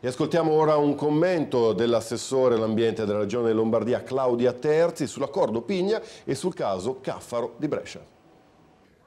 E ascoltiamo ora un commento dell'assessore all'ambiente della Regione Lombardia Claudia Terzi sull'accordo Pigna e sul caso Caffaro di Brescia.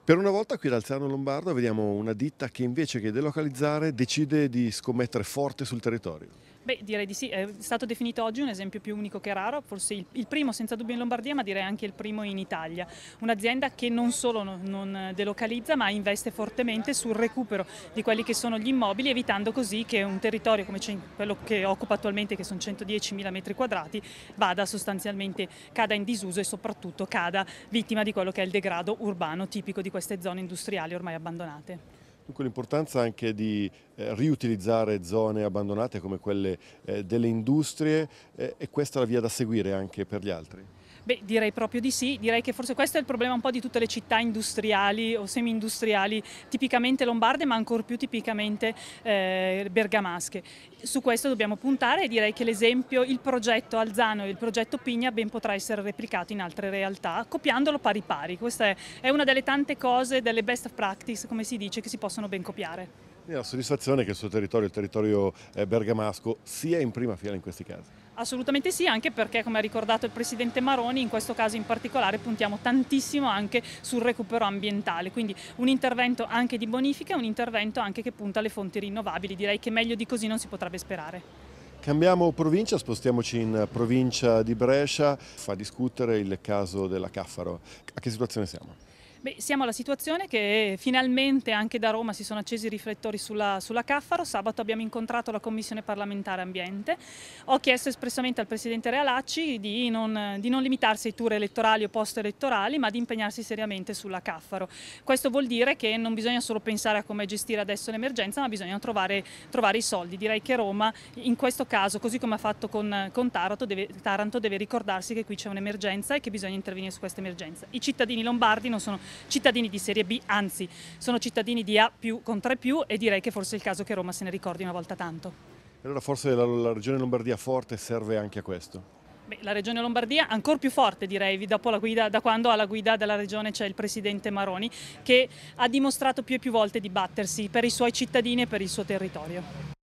Per una volta qui ad Alzano Lombardo vediamo una ditta che invece che delocalizzare decide di scommettere forte sul territorio. Beh, direi di sì, è stato definito oggi un esempio più unico che raro, forse il, il primo senza dubbio in Lombardia, ma direi anche il primo in Italia. Un'azienda che non solo non, non, delocalizza, ma investe fortemente sul recupero di quelli che sono gli immobili, evitando così che un territorio come quello che occupa attualmente, che sono 110.000 metri quadrati, vada sostanzialmente, cada in disuso e soprattutto cada vittima di quello che è il degrado urbano tipico di queste zone industriali ormai abbandonate. Dunque l'importanza anche di eh, riutilizzare zone abbandonate come quelle eh, delle industrie eh, e questa è la via da seguire anche per gli altri. Beh, direi proprio di sì, direi che forse questo è il problema un po' di tutte le città industriali o semi-industriali, tipicamente lombarde ma ancor più tipicamente eh, bergamasche. Su questo dobbiamo puntare e direi che l'esempio, il progetto Alzano e il progetto Pigna ben potrà essere replicato in altre realtà, copiandolo pari pari. Questa è, è una delle tante cose, delle best practice, come si dice, che si possono ben copiare. La soddisfazione è che il suo territorio, il territorio eh, bergamasco, sia in prima fila in questi casi. Assolutamente sì, anche perché come ha ricordato il Presidente Maroni, in questo caso in particolare puntiamo tantissimo anche sul recupero ambientale, quindi un intervento anche di bonifica, un intervento anche che punta alle fonti rinnovabili, direi che meglio di così non si potrebbe sperare. Cambiamo provincia, spostiamoci in provincia di Brescia, fa discutere il caso della Caffaro. A che situazione siamo? Beh, siamo alla situazione che finalmente anche da Roma si sono accesi i riflettori sulla, sulla, Caffaro. Sabato abbiamo incontrato la Commissione parlamentare ambiente. Ho chiesto espressamente al Presidente Realacci di non, di non limitarsi ai tour elettorali o post-elettorali, ma di impegnarsi seriamente sulla Caffaro. Questo vuol dire che non bisogna solo pensare a come gestire adesso l'emergenza, ma bisogna trovare, trovare, i soldi. Direi che Roma in questo caso, così come ha fatto con, con Taranto, deve, Taranto, deve ricordarsi che qui c'è un'emergenza e che bisogna intervenire su questa emergenza. I cittadini lombardi non sono cittadini di Serie B, anzi sono cittadini di A più con 3 più e direi che forse è il caso che Roma se ne ricordi una volta tanto. Allora forse la, la regione Lombardia forte serve anche a questo. Beh, la regione Lombardia ancora più forte direi guida, da quando alla guida della regione c'è il presidente Maroni che ha dimostrato più e più volte di battersi per i suoi cittadini e per il suo territorio.